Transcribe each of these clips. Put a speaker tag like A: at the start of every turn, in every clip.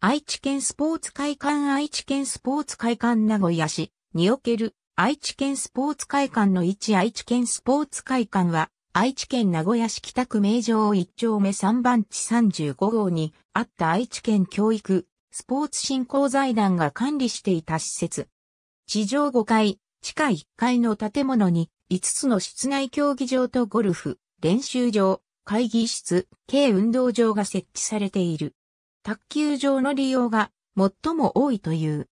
A: 愛知県スポーツ会館愛知県スポーツ会館名古屋市における愛知県スポーツ会館の一愛知県スポーツ会館は愛知県名古屋市北区名城1丁目3番地35号にあった愛知県教育スポーツ振興財団が管理していた施設。地上5階、地下1階の建物に5つの室内競技場とゴルフ、練習場、会議室、軽運動場が設置されている。卓球場の利用が最も多いという。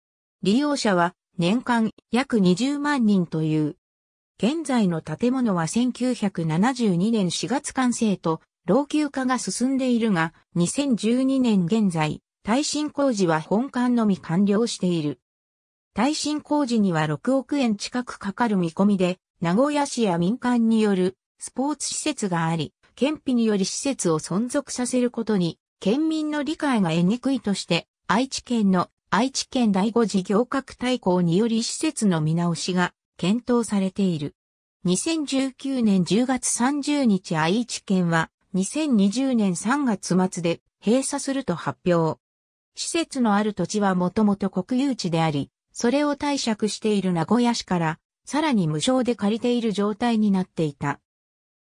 A: 利用者は年間約20万人という。現在の建物は1972年4月完成と老朽化が進んでいるが、2012年現在、耐震工事は本館のみ完了している。耐震工事には6億円近くかかる見込みで、名古屋市や民間によるスポーツ施設があり、県費により施設を存続させることに県民の理解が得にくいとして、愛知県の愛知県第5事業革大綱により施設の見直しが検討されている。2019年10月30日愛知県は2020年3月末で閉鎖すると発表。施設のある土地はもともと国有地であり、それを貸借している名古屋市から、さらに無償で借りている状態になっていた。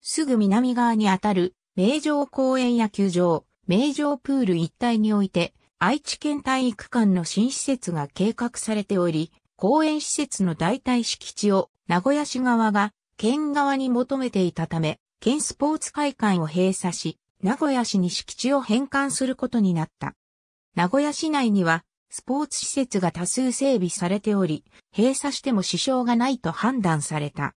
A: すぐ南側にあたる、名城公園野球場、名城プール一帯において、愛知県体育館の新施設が計画されており、公園施設の代替敷地を名古屋市側が県側に求めていたため、県スポーツ会館を閉鎖し、名古屋市に敷地を返還することになった。名古屋市内にはスポーツ施設が多数整備されており、閉鎖しても支障がないと判断された。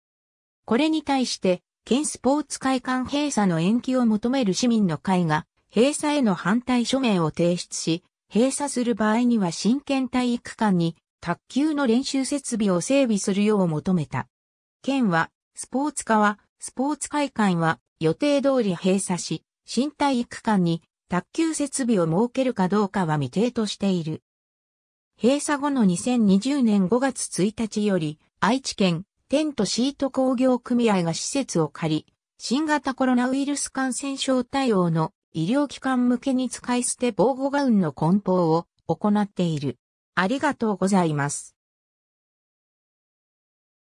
A: これに対して、県スポーツ会館閉鎖の延期を求める市民の会が閉鎖への反対署名を提出し、閉鎖する場合には真剣体育館に卓球の練習設備を整備するよう求めた。県は、スポーツ課は、スポーツ会館は予定通り閉鎖し、新体育館に卓球設備を設けるかどうかは未定としている。閉鎖後の2020年5月1日より、愛知県テントシート工業組合が施設を借り、新型コロナウイルス感染症対応の医療機関向けに使い捨て防護ガウンの梱包を行っている。ありがとうございます。